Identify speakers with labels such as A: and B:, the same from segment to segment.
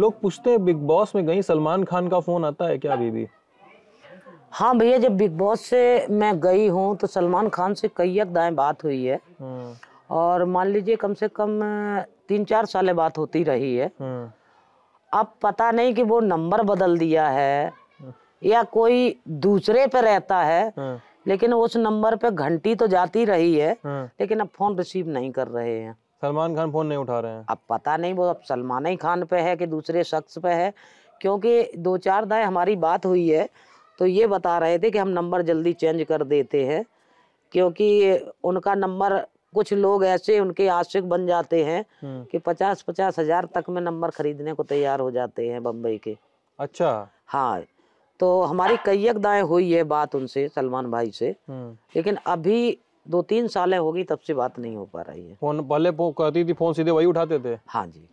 A: लोग पूछते हैं बिग बॉस में गई सलमान खान का फोन आता है क्या बीबी हाँ भैया जब बिग बॉस से मैं गई हूँ तो सलमान खान से कई दाएं बात हुई है हम्म। और मान लीजिए कम से कम तीन चार साल बात होती रही है हम्म। अब पता नहीं कि वो नंबर बदल दिया है या कोई दूसरे पे रहता है हम्म। लेकिन उस नंबर पे घंटी तो जाती रही है लेकिन अब फोन रिसीव नहीं कर रहे हैं सलमान खान फोन नहीं उठा रहे हैं अब पता नहीं वो अब सलमान ही खान पे है कि दूसरे शख्स पे है क्योंकि दो चार दाए हमारी बात हुई है तो ये बता रहे थे कि हम नंबर जल्दी चेंज कर देते हैं क्योंकि उनका नंबर कुछ लोग ऐसे उनके आशिक बन जाते हैं हम्म। कि पचास पचास हजार तक में नंबर खरीदने को तैयार हो जाते हैं बम्बई के अच्छा हाँ तो हमारी कई दाएं हुई है बात उनसे सलमान भाई से हम्म। लेकिन अभी दो तीन साल हो गई तब से बात नहीं हो पा रही है फोन पहले कहती थी फोन सीधे वही उठाते थे हाँ जी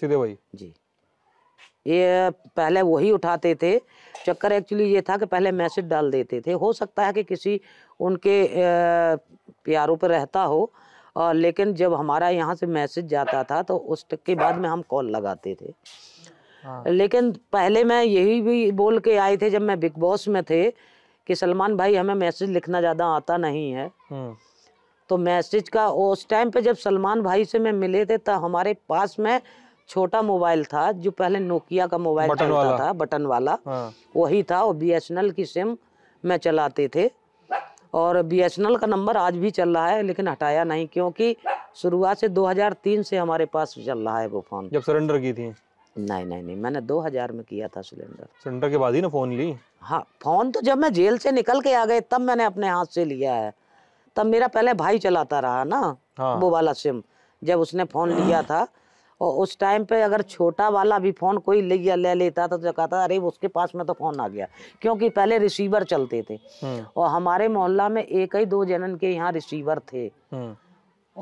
A: सीधे वही जी ये पहले वही उठाते थे चक्कर एक्चुअली ये था कि पहले मैसेज डाल देते थे हो सकता है कि किसी उनके प्यारों पर रहता हो लेकिन जब हमारा यहाँ से मैसेज जाता था तो उस के बाद में हम कॉल लगाते थे हाँ। लेकिन पहले मैं यही भी बोल के आए थे जब मैं बिग बॉस में थे कि सलमान भाई हमें मैसेज लिखना ज़्यादा आता नहीं है हम्म। तो मैसेज का उस टाइम पे जब सलमान भाई से मैं मिले थे तो हमारे पास में छोटा मोबाइल था जो पहले नोकिया का मोबाइल चलता था बटन वाला हाँ। वही था और बी की सिम में चलाते थे और बी का नंबर आज भी चल रहा है लेकिन हटाया नहीं क्योंकि शुरुआत से 2003 से हमारे पास चल रहा है वो फोन जब सरेंडर की थी नहीं नहीं नहीं मैंने 2000 में किया था सिलेंडर सिलेंडर के बाद ही ना फोन ली हाँ फोन तो जब मैं जेल से निकल के आ गए तब मैंने अपने हाथ से लिया है तब मेरा पहले भाई चलाता रहा ना हाँ। वो वाला सिम जब उसने फोन लिया था और उस टाइम पे अगर छोटा वाला भी फोन कोई ले या ले लेता तो था तो कहता अरे उसके पास में तो फोन आ गया क्योंकि पहले रिसीवर चलते थे हम्म। और हमारे मोहल्ला में एक ही दो जनन के यहाँ रिसीवर थे हम्म।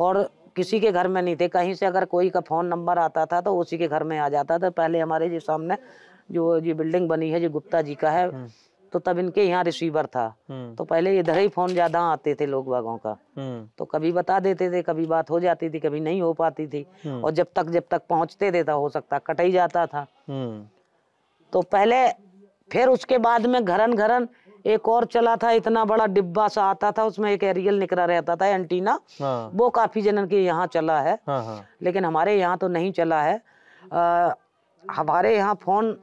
A: और किसी के घर में नहीं थे कहीं से अगर कोई का फ़ोन नंबर आता था तो उसी के घर में आ जाता था पहले हमारे जी सामने जो ये बिल्डिंग बनी है जो गुप्ता जी का है हम्म। तो तब इनके यहाँ रिसीवर था हम्म। तो पहले इधर ही फोन ज्यादा आते थे लोग बागों का हम्म। तो कभी बता देते थे कभी बात हो जाती थी कभी नहीं हो पाती थी और जब तक जब तक पहुंचते थे तो हो सकता कट ही जाता था तो पहले फिर उसके बाद में घरन घरन एक और चला था इतना बड़ा डिब्बा सा आता था उसमें एक एरियल निकला रहता था एंटीना हाँ। वो काफी जनन के यहाँ चला है हाँ, हाँ लेकिन हमारे यहाँ तो नहीं चला है आ, हमारे यहाँ फोन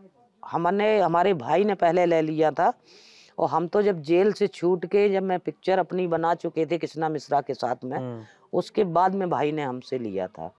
A: हमने हमारे भाई ने पहले ले लिया था और हम तो जब जेल से छूट के जब मैं पिक्चर अपनी बना चुके थे कृष्णा मिश्रा के साथ में हम्म। उसके बाद में भाई ने हमसे लिया था